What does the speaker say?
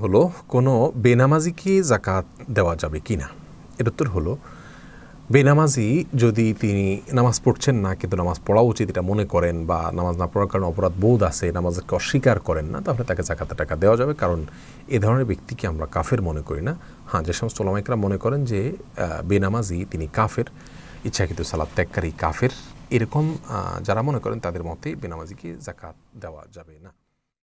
হলো কোনো বেনামাজিকে জাকাত দেওয়া যাবে কি না এর উত্তর হলো বেনামাজি যদি তিনি নামাজ পড়ছেন না কিন্তু নামাজ পড়া উচিত এটা মনে করেন বা নামাজ না পড়ার কারণে অপরাধ বোধ আছে নামাজকে অস্বীকার করেন না তাহলে তাকে জাকাতে টাকা দেওয়া যাবে কারণ এ ধরনের ব্যক্তিকে আমরা কাফের মনে করি না হ্যাঁ যে সমস্ত ওলামাইকরা মনে করেন যে বেনামাজি তিনি কাফের ইচ্ছাকৃত সালাদ ত্যাগকারী কাফের এরকম যারা মনে করেন তাদের মতে বেনামাজিকে জাকাত দেওয়া যাবে না